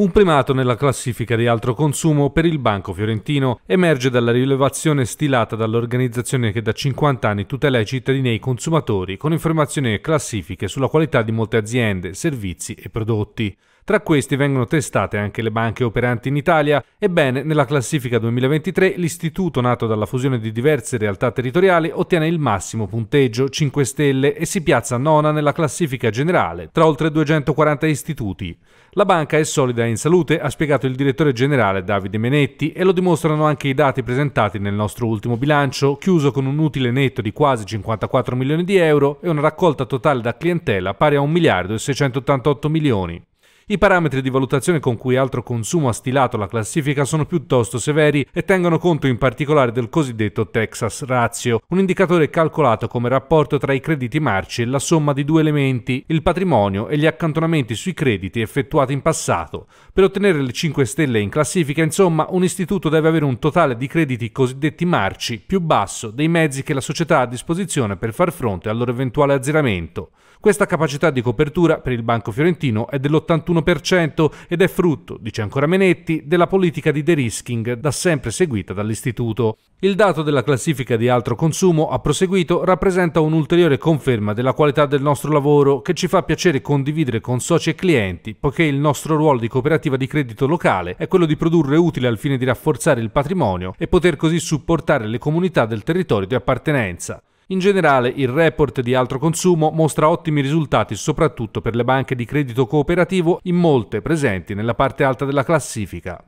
Un primato nella classifica di altro consumo per il banco fiorentino emerge dalla rilevazione stilata dall'organizzazione che da 50 anni tutela i cittadini e i consumatori con informazioni e classifiche sulla qualità di molte aziende, servizi e prodotti. Tra questi vengono testate anche le banche operanti in Italia. Ebbene, nella classifica 2023 l'istituto nato dalla fusione di diverse realtà territoriali ottiene il massimo punteggio, 5 stelle, e si piazza nona nella classifica generale, tra oltre 240 istituti. La banca è solida e in salute, ha spiegato il direttore generale Davide Menetti, e lo dimostrano anche i dati presentati nel nostro ultimo bilancio, chiuso con un utile netto di quasi 54 milioni di euro e una raccolta totale da clientela pari a 1 miliardo e 688 milioni. I parametri di valutazione con cui altro consumo ha stilato la classifica sono piuttosto severi e tengono conto in particolare del cosiddetto Texas Ratio, un indicatore calcolato come rapporto tra i crediti marci e la somma di due elementi, il patrimonio e gli accantonamenti sui crediti effettuati in passato. Per ottenere le 5 stelle in classifica, insomma, un istituto deve avere un totale di crediti cosiddetti marci più basso dei mezzi che la società ha a disposizione per far fronte al loro eventuale azzeramento. Questa capacità di copertura per il Banco Fiorentino è dell'81 41% ed è frutto, dice ancora Menetti, della politica di de-risking da sempre seguita dall'istituto. Il dato della classifica di altro consumo, ha proseguito, rappresenta un'ulteriore conferma della qualità del nostro lavoro che ci fa piacere condividere con soci e clienti, poiché il nostro ruolo di cooperativa di credito locale è quello di produrre utile al fine di rafforzare il patrimonio e poter così supportare le comunità del territorio di appartenenza. In generale il report di altro consumo mostra ottimi risultati soprattutto per le banche di credito cooperativo in molte presenti nella parte alta della classifica.